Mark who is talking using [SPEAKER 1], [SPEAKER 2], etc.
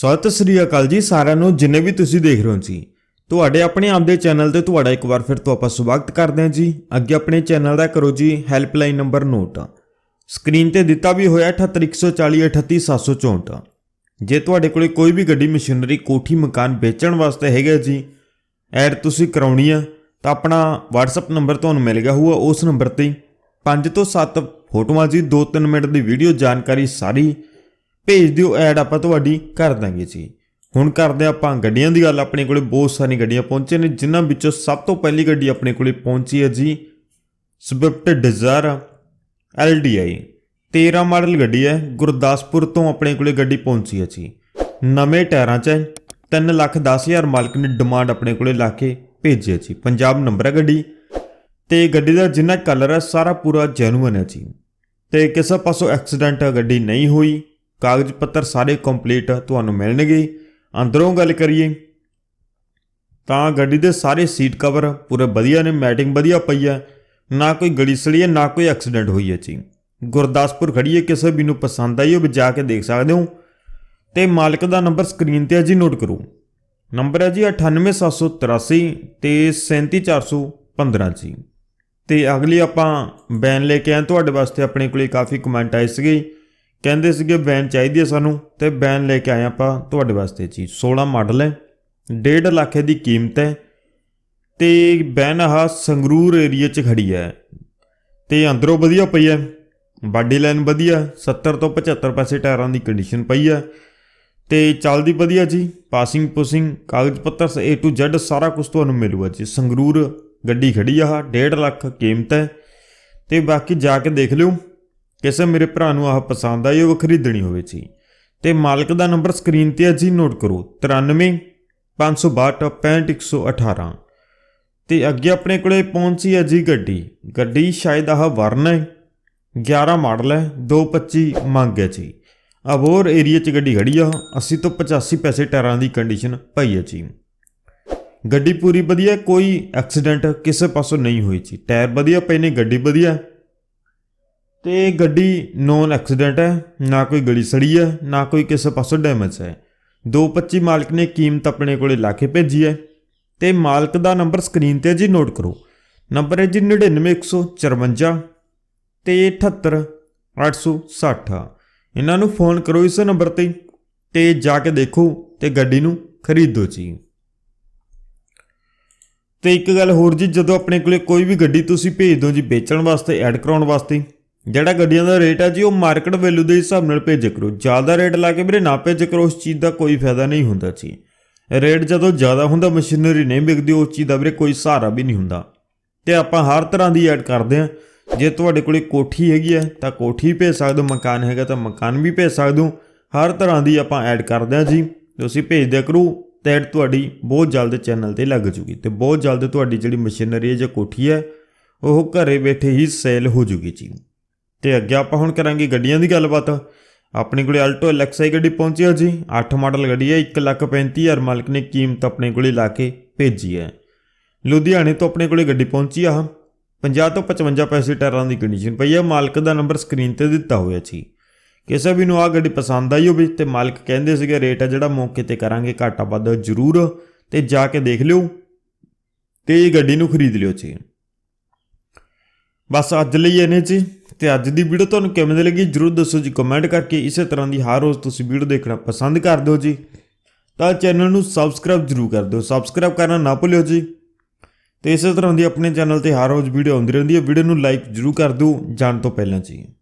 [SPEAKER 1] ਸਤਿ ਸ੍ਰੀ ਅਕਾਲ ਜੀ ਸਾਰਿਆਂ ਨੂੰ ਜਿੰਨੇ ਵੀ ਤੁਸੀਂ ਦੇਖ ਰਹੇ ਹੋ ਜੀ ਤੁਹਾਡੇ ਆਪਣੇ ਆਪ ਦੇ ਚੈਨਲ ਤੇ ਤੁਹਾਡਾ ਇੱਕ ਵਾਰ ਫਿਰ ਤੋਂ ਆਪਾਂ ਸਵਾਗਤ ਕਰਦੇ ਹਾਂ ਜੀ ਅੱਗੇ ਆਪਣੇ ਚੈਨਲ ਦਾ ਕਰੋ ਜੀ ਹੈਲਪਲਾਈਨ ਨੰਬਰ ਨੋਟ ਸਕਰੀਨ ਤੇ ਦਿੱਤਾ ਵੀ ਹੋਇਆ 7814048764 ਜੇ ਤੁਹਾਡੇ ਕੋਲੇ ਕੋਈ ਵੀ ਗੱਡੀ ਮਸ਼ੀਨਰੀ ਕੋਠੀ ਮਕਾਨ ਵੇਚਣ ਵਾਸਤੇ ਹੈਗਾ ਜੀ ਐਡ ਤੁਸੀਂ ਕਰਾਉਣੀ ਆ ਤਾਂ ਆਪਣਾ WhatsApp ਨੰਬਰ ਤੁਹਾਨੂੰ ਮਿਲ ਗਿਆ ਹੋਊਗਾ ਉਸ ਨੰਬਰ ਤੇ 5 ਤੋਂ 7 ਫੋਟੋਆਂ ਜੀ 2-3 ਮਿੰਟ ਦੀ ਵੀਡੀਓ ਜਾਣਕਾਰੀ ਸਾਰੀ ਭੇਜ ਦਿਓ ਐਡ ਆਪਾਂ ਤੁਹਾਡੀ ਕਰ ਦਾਂਗੇ ਜੀ ਹੁਣ ਕਰਦੇ ਆਪਾਂ ਗੱਡੀਆਂ ਦੀ ਗੱਲ ਆਪਣੇ ਕੋਲੇ ਬਹੁਤ ਸਾਰੀਆਂ ਗੱਡੀਆਂ ਪਹੁੰਚੇ ਨੇ ਜਿਨ੍ਹਾਂ ਵਿੱਚੋਂ ਸਭ ਤੋਂ ਪਹਿਲੀ ਗੱਡੀ ਆਪਣੇ ਕੋਲੇ ਪਹੁੰਚੀ ਹੈ ਜੀ ਸਵਿਫਟ ਡਿਜ਼ਾਇਰ LDI 13 ਮਾਡਲ ਗੱਡੀ ਹੈ ਗੁਰਦਾਸਪੁਰ ਤੋਂ ਆਪਣੇ ਕੋਲੇ ਗੱਡੀ ਪਹੁੰਚੀ ਹੈ ਜੀ ਨਵੇਂ ਟਾਇਰਾਂ 'ਚ 3 ਲੱਖ ਹਜ਼ਾਰ ਮਾਲਕ ਨੇ ਡਿਮਾਂਡ ਆਪਣੇ ਕੋਲੇ ਲਾ ਕੇ ਭੇਜੀ ਹੈ ਜੀ ਪੰਜਾਬ ਨੰਬਰ ਹੈ ਗੱਡੀ ਤੇ ਗੱਡੀ ਦਾ ਜਿੰਨਾ ਕਲਰ ਹੈ ਸਾਰਾ ਪੂਰਾ ਜੈਨੂਇਨ ਹੈ ਜੀ ਤੇ ਕਿਸੇ ਪਾਸੋਂ ਐਕਸੀਡੈਂਟ ਗੱਡੀ ਨਹੀਂ ਹੋਈ ਕਾਗਜ਼ ਪੱਤਰ ਸਾਰੇ ਕੰਪਲੀਟ ਤੁਹਾਨੂੰ ਮਿਲਣਗੇ ਅੰਦਰੋਂ ਗੱਲ ਕਰੀਏ ਤਾਂ ਗੱਡੀ ਦੇ ਸਾਰੇ ਸੀਟ ਕਵਰ ਪੂਰੇ ਵਧੀਆ ਨੇ ਮੈਟਿੰਗ ਵਧੀਆ ਪਈ ਹੈ ਨਾ ਕੋਈ ਗੜੀ ਸੜੀ ਹੈ ਨਾ ਕੋਈ ਐਕਸੀਡੈਂਟ ਹੋਈ ਹੈ ਜੀ ਗੁਰਦਾਸਪੁਰ ਖੜੀ ਹੈ ਕਿਸੇ ਵੀ ਨੂੰ ਪਸੰਦ ਆਈ ਵੀ ਜਾ ਕੇ ਦੇਖ ਸਕਦੇ ਹੋ ਤੇ ਮਾਲਕ ਦਾ ਨੰਬਰ ਸਕਰੀਨ ਤੇ ਹੈ ਜੀ ਨੋਟ ਕਰੋ ਨੰਬਰ ਹੈ ਜੀ 98783 ਤੇ 37415 ਜੀ ਤੇ ਅਗਲੀ ਆਪਾਂ ਬੈਨ ਲੈ ਕੇ ਆਏ ਤੁਹਾਡੇ ਵਾਸਤੇ ਆਪਣੇ ਕੋਲੇ ਕਾਫੀ ਕਮੈਂਟ ਆਏ ਸੀਗੇ ਕਹਿੰਦੇ ਸੀਗੇ ਵੈਨ ਚਾਹੀਦੀ ਹੈ ਸਾਨੂੰ ਤੇ ਵੈਨ ਲੈ ਕੇ ਆਏ ਆਪਾਂ ਤੁਹਾਡੇ ਵਾਸਤੇ ਜੀ 16 ਮਾਡਲ ਹੈ 1.5 ਲੱਖ ਦੀ ਕੀਮਤ ਹੈ ਤੇ ਵੈਨ ਆ ਸੰਗਰੂਰ ਏਰੀਆ 'ਚ ਖੜੀ ਹੈ ਤੇ ਅੰਦਰੋਂ ਵਧੀਆ ਪਈ ਹੈ ਬਾਡੀ ਲਾਈਨ ਵਧੀਆ 70 ਤੋਂ 75 ਪੈਸੇ ਟਾਇਰਾਂ ਦੀ ਕੰਡੀਸ਼ਨ ਪਈ ਹੈ ਤੇ ਚੱਲਦੀ ਵਧੀਆ ਜੀ ਪਾਸਿੰਗ ਪੁਸਿੰਗ ਕਾਗਜ਼ ਪੱਤਰ ਏ ਟੂ ਜ਼ੈਡ ਸਾਰਾ ਕੁਝ ਤੁਹਾਨੂੰ ਮਿਲੂਗਾ ਜੀ ਸੰਗਰੂਰ ਗੱਡੀ ਖੜੀ ਆ 1.5 ਲੱਖ ਕੀਮਤ ਹੈ ਤੇ ਬਾਕੀ ਜਾ ਕੇ ਦੇਖ ਲਿਓ ਕਿਸੇ ਮੇਰੇ ਭਰਾ ਨੂੰ ਆਹ ਪਸੰਦ ਆਈ ਉਹ ਖਰੀਦਣੀ ਹੋਵੇ ਸੀ ਤੇ ਮਾਲਕ ਦਾ ਨੰਬਰ ਸਕਰੀਨ ਤੇ ਅੱਜ ਹੀ ਨੋਟ ਕਰੋ 93 562 ਤੇ ਅੱਗੇ ਆਪਣੇ ਕੋਲੇ ਪਹੁੰਚੀ ਅਜੀ ਗੱਡੀ ਗੱਡੀ ਸ਼ਾਇਦ ਆਹ ਵਰਨ ਹੈ 11 ਮਾਡਲ ਹੈ 225 ਮੰਗ ਹੈ ਜੀ ਅਬੋਰ ਏਰੀਆ 'ਚ ਗੱਡੀ ਖੜੀ ਆ 80 ਤੋਂ 85 ਪੈਸੇ ਟਾਇਰਾਂ ਦੀ ਕੰਡੀਸ਼ਨ ਪਈ ਹੈ ਜੀ ਗੱਡੀ ਪੂਰੀ ਵਧੀਆ ਕੋਈ ਐਕਸੀਡੈਂਟ ਕਿਸੇ ਪਾਸੋਂ ਨਹੀਂ ਹੋਈ ਜੀ ਟਾਇਰ ਵਧੀਆ ਪਏ ਨੇ ਗੱਡੀ ਵਧੀਆ ਤੇ ਗੱਡੀ ਨੋਨ ਐਕਸੀਡੈਂਟ ਹੈ ਨਾ ਕੋਈ ਗਲੀ ਸੜੀ ਹੈ ਨਾ ਕੋਈ ਕਿਸੇ ਪਾਸੋਂ ਡੈਮੇਜ ਹੈ 225 ਮਾਲਕ ਨੇ ਕੀਮਤ ਆਪਣੇ ਕੋਲੇ ਲਾ ਕੇ ਭੇਜੀ ਹੈ ਤੇ ਮਾਲਕ ਦਾ ਨੰਬਰ ਸਕਰੀਨ ਤੇ ਜੀ ਨੋਟ ਕਰੋ ਨੰਬਰ ਹੈ ਜੀ 99154 ਤੇ 78860 ਇਹਨਾਂ ਨੂੰ ਫੋਨ ਕਰੋ ਇਸ ਨੰਬਰ ਤੇ ਤੇ ਜਾ ਕੇ ਦੇਖੋ ਤੇ ਗੱਡੀ ਨੂੰ ਖਰੀਦੋ ਜੀ ਤੇ ਇੱਕ ਗੱਲ ਹੋਰ ਜੀ ਜਦੋਂ ਆਪਣੇ ਕੋਲੇ ਕੋਈ ਵੀ ਗੱਡੀ ਤੁਸੀਂ ਭੇਜ ਦਿਓ ਜੀ ਵੇਚਣ ਵਾਸਤੇ ਐਡ ਕਰਾਉਣ ਵਾਸਤੇ ਜਿਹੜਾ ਗੱਡੀਆਂ ਦਾ ਰੇਟ ਹੈ ਜੀ ਉਹ ਮਾਰਕੀਟ ਵੈਲਿਊ ਦੇ ਹਿਸਾਬ ਨਾਲ ਭੇਜਿਆ ਕਰੋ ਜ਼ਿਆਦਾ ਰੇਟ ਲਾ ਕੇ ਵੀਰੇ ਨਾ ਭੇਜਿਆ ਕਰੋ ਉਸ ਚੀਜ਼ ਦਾ ਕੋਈ ਫਾਇਦਾ ਨਹੀਂ ਹੁੰਦਾ ਜੀ ਰੇਟ ਜਦੋਂ ਜ਼ਿਆਦਾ ਹੁੰਦਾ ਮਸ਼ੀਨਰੀ ਨਹੀਂ ਵਿਕਦੀ ਉਸ ਚੀਜ਼ ਦਾ ਵੀਰੇ ਕੋਈ ਸਹਾਰਾ ਵੀ ਨਹੀਂ ਹੁੰਦਾ ਤੇ ਆਪਾਂ ਹਰ ਤਰ੍ਹਾਂ ਦੀ ਐਡ ਕਰਦੇ ਆ ਜੇ ਤੁਹਾਡੇ ਕੋਲੇ ਕੋਠੀ ਹੈਗੀ ਹੈ ਤਾਂ ਕੋਠੀ ਭੇਜ ਸਕਦੇ ਹੋ ਮਕਾਨ ਹੈਗਾ ਤਾਂ ਮਕਾਨ ਵੀ ਭੇਜ ਸਕਦੇ ਹੋ ਹਰ ਤਰ੍ਹਾਂ ਦੀ ਆਪਾਂ ਐਡ ਕਰਦੇ ਆ ਜੀ ਤੁਸੀਂ ਭੇਜ ਦਿਆ ਕਰੋ ਤੇ ਐਡ ਤੁਹਾਡੀ ਬਹੁਤ ਜਲਦ ਚੈਨਲ ਤੇ ਲੱਗ ਜੂਗੀ ਤੇ ਬਹੁਤ ਜਲਦ ਤੁਹਾਡੀ ਜਿਹੜੀ ਮਸ਼ੀਨਰੀ ਹੈ ਜਾਂ ਕੋਠੀ ਹੈ ਉਹ ਘਰੇ ਬੈਠੇ ਹੀ ਸੇਲ ਹੋ ਜੂਗੀ ਜੀ ਤੇ ਅੱਗੇ ਆਪਾਂ ਹੁਣ ਕਰਾਂਗੇ ਗੱਡੀਆਂ ਦੀ ਗੱਲਬਾਤ ਆਪਣੇ ਕੋਲੇ ਆਲਟੋ ਐਲਐਕਸਆਈ ਗੱਡੀ ਪਹੁੰਚੀ ਹੈ ਜੀ 8 ਮਾਡਲ ਗੱਡੀ ਹੈ 135000 ਮਾਲਕ ਨੇ ਕੀਮਤ ਆਪਣੇ ਕੋਲੇ ਲਾ ਕੇ ਭੇਜੀ ਹੈ ਲੁਧਿਆਣੇ ਤੋਂ ਆਪਣੇ ਕੋਲੇ ਗੱਡੀ ਪਹੁੰਚੀ ਆ 50 ਤੋਂ 55 ਪੈਸੇ ਟਾਇਰਾਂ ਦੀ ਕੰਡੀਸ਼ਨ ਪਈ ਹੈ ਮਾਲਕ ਦਾ ਨੰਬਰ ਸਕਰੀਨ ਤੇ ਦਿੱਤਾ ਹੋਇਆ ਸੀ ਕਿਸੇ ਵੀ ਨੂੰ ਆ ਗੱਡੀ ਪਸੰਦ ਆਈ ਹੋਵੇ ਤੇ ਮਾਲਕ ਕਹਿੰਦੇ ਸੀਗੇ ਰੇਟ ਹੈ ਜਿਹੜਾ ਮੌਕੇ ਤੇ ਕਰਾਂਗੇ ਘਾਟਾ ਵੱਧ ਜ਼ਰੂਰ ਤੇ ਜਾ ਕੇ ਦੇਖ ਲਿਓ ਤੇ ਇਹ ਗੱਡੀ ਨੂੰ ਖਰੀਦ ਲਿਓ ਜੀ ਬਸ ਅੱਜ ਲਈ ਇਹਨੇ ਜੀ ਤੇ ਅੱਜ ਦੀ ਵੀਡੀਓ ਤੁਹਾਨੂੰ ਕਿਵੇਂ ਦੀ ਲੱਗੀ ਜਰੂਰ ਦੱਸੋ ਜੀ ਕਮੈਂਟ ਕਰਕੇ ਇਸੇ ਤਰ੍ਹਾਂ ਦੀ ਹਰ ਰੋਜ਼ ਤੁਸੀਂ ਵੀਡੀਓ ਦੇਖਣਾ ਪਸੰਦ ਕਰਦੇ ਹੋ ਜੀ ਤਾਂ ਚੈਨਲ ਨੂੰ ਸਬਸਕ੍ਰਾਈਬ ਜਰੂਰ ਕਰ ਦਿਓ ਸਬਸਕ੍ਰਾਈਬ ਕਰਨਾ ਨਾ ਭੁੱਲਿਓ ਜੀ ਤੇ ਇਸੇ ਤਰ੍ਹਾਂ ਦੀ ਆਪਣੇ ਚੈਨਲ ਤੇ ਹਰ ਰੋਜ਼ ਵੀਡੀਓ ਆਉਂਦੀ ਰਹਿੰਦੀ ਹੈ ਵੀਡੀਓ ਨੂੰ ਲਾਈਕ ਜਰੂਰ ਕਰ ਦਿਓ ਜਾਣ ਤੋਂ ਪਹਿਲਾਂ ਜੀ